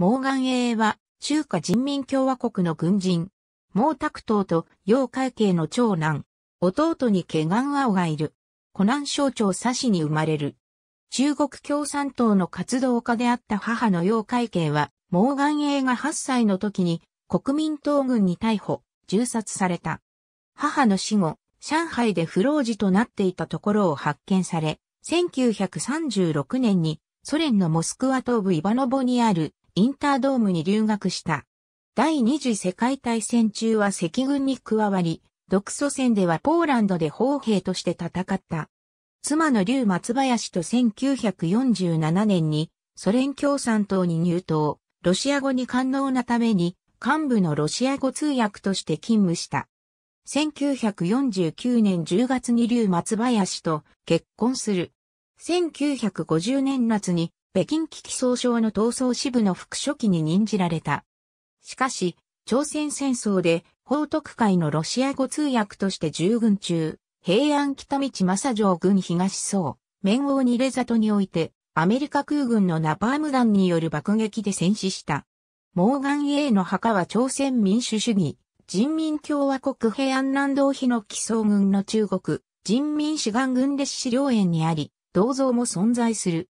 モーガン英は、中華人民共和国の軍人。毛沢東と楊海慶の長男。弟にケガン青がいる。湖南省庁佐市に生まれる。中国共産党の活動家であった母の楊海慶は、毛岸英が8歳の時に国民党軍に逮捕、銃殺された。母の死後、上海で不老児となっていたところを発見され、1936年にソ連のモスクワ東部イバノボにあるインタードームに留学した。第二次世界大戦中は赤軍に加わり、独ソ戦ではポーランドで砲兵として戦った。妻の劉松林と1947年にソ連共産党に入党、ロシア語に官能なために幹部のロシア語通訳として勤務した。1949年10月に劉松林と結婚する。1950年夏に北京危機総省の闘争支部の副書記に任じられた。しかし、朝鮮戦争で、報徳会のロシア語通訳として従軍中、平安北道正城軍東総、面王にレザトにおいて、アメリカ空軍のナパーム弾による爆撃で戦死した。モーガン A の墓は朝鮮民主主義、人民共和国平安南道日の基層軍の中国、人民志願軍列資料園にあり、銅像も存在する。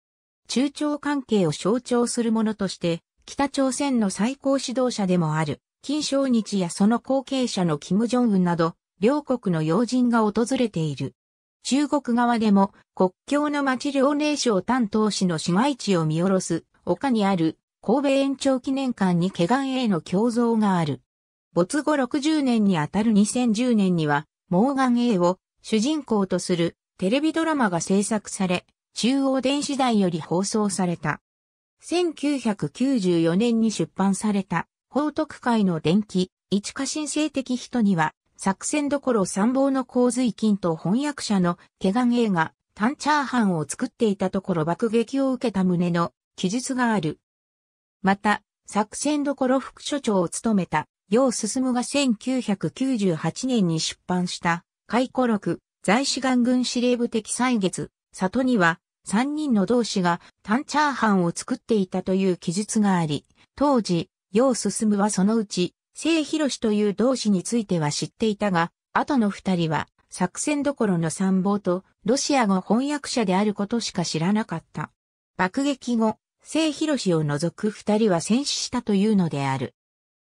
中朝関係を象徴するものとして、北朝鮮の最高指導者でもある、金正日やその後継者の金正恩など、両国の要人が訪れている。中国側でも国境の町遼寧省丹東市の市街地を見下ろす丘にある神戸延長記念館に毛岩への胸像がある。没後60年にあたる2010年には、モーガン A を主人公とするテレビドラマが制作され、中央電子台より放送された。1994年に出版された、報徳会の伝記、一家神聖的人には、作戦どころ参謀の洪水金と翻訳者のケがん映画、タンチャーハンを作っていたところ爆撃を受けた旨の記述がある。また、作戦どころ副所長を務めた、う進が1998年に出版した、回顧録、在志願軍司令部的歳月、里には、3人の同志がタンチャーハンを作っていたという記述があり、当時、楊進はそのうち、聖広という同志については知っていたが、後の二人は作戦どころの参謀とロシア語翻訳者であることしか知らなかった。爆撃後、聖広を除く二人は戦死したというのである。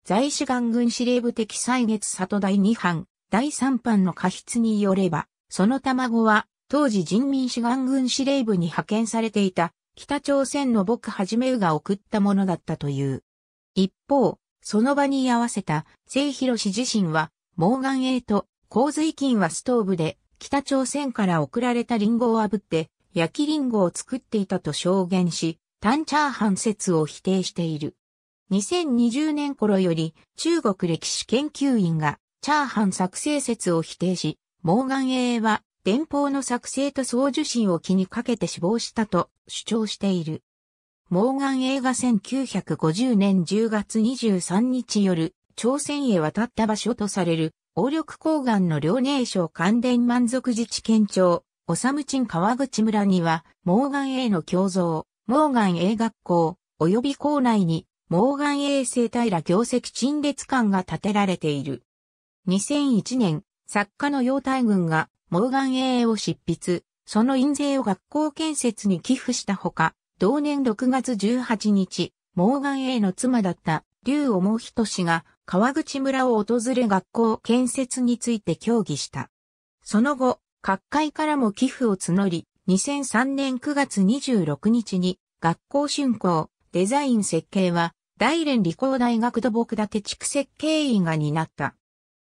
在志願軍司令部的歳月里第二班、第三班の過失によれば、その卵は当時人民志願軍司令部に派遣されていた北朝鮮の僕はじめうが送ったものだったという。一方、その場に居合わせた、聖弘氏自身は、モーガン A と、洪水金はストーブで、北朝鮮から送られたリンゴを炙って、焼きリンゴを作っていたと証言し、タンチャーハン説を否定している。2020年頃より、中国歴史研究員が、チャーハン作成説を否定し、モーガン A は、電報の作成と送受信を気にかけて死亡したと主張している。モーガン映画1950年10月23日夜、朝鮮へ渡った場所とされる、王緑高岩の両寧省関連満足自治県庁、オサムチン川口村には、モーガン A の胸像、モーガン A 学校、及び校内に、モーガン A 生態ら業績陳列館が建てられている。2001年、作家の陽太軍がモーガン A を執筆、その印税を学校建設に寄付したほか、同年6月18日、モーガン A の妻だった劉をもひ氏が川口村を訪れ学校建設について協議した。その後、各界からも寄付を募り、2003年9月26日に学校竣工、デザイン設計は大連理工大学土木建て設計員が担った。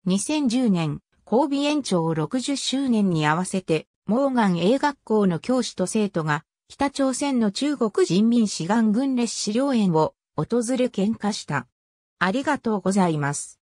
2010年、神戸延長60周年に合わせて、モーガン英学校の教師と生徒が、北朝鮮の中国人民志願軍列資料園を訪れ喧嘩した。ありがとうございます。